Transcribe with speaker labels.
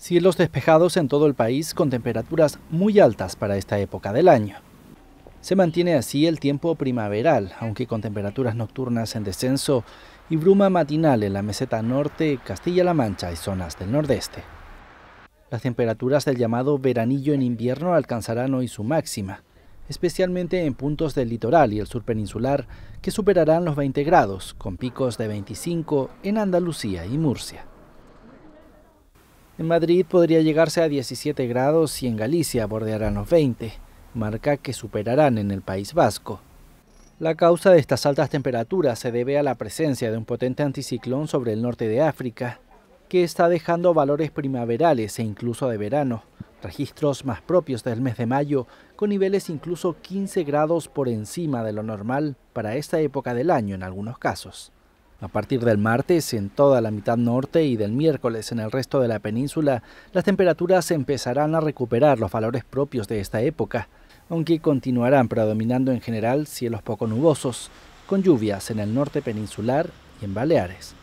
Speaker 1: Cielos despejados en todo el país con temperaturas muy altas para esta época del año. Se mantiene así el tiempo primaveral, aunque con temperaturas nocturnas en descenso y bruma matinal en la meseta norte, Castilla-La Mancha y zonas del nordeste. Las temperaturas del llamado veranillo en invierno alcanzarán hoy su máxima, especialmente en puntos del litoral y el sur peninsular, que superarán los 20 grados, con picos de 25 en Andalucía y Murcia. En Madrid podría llegarse a 17 grados y en Galicia bordearán los 20, marca que superarán en el País Vasco. La causa de estas altas temperaturas se debe a la presencia de un potente anticiclón sobre el norte de África, que está dejando valores primaverales e incluso de verano, registros más propios del mes de mayo, con niveles incluso 15 grados por encima de lo normal para esta época del año en algunos casos. A partir del martes en toda la mitad norte y del miércoles en el resto de la península, las temperaturas empezarán a recuperar los valores propios de esta época, aunque continuarán predominando en general cielos poco nubosos, con lluvias en el norte peninsular y en Baleares.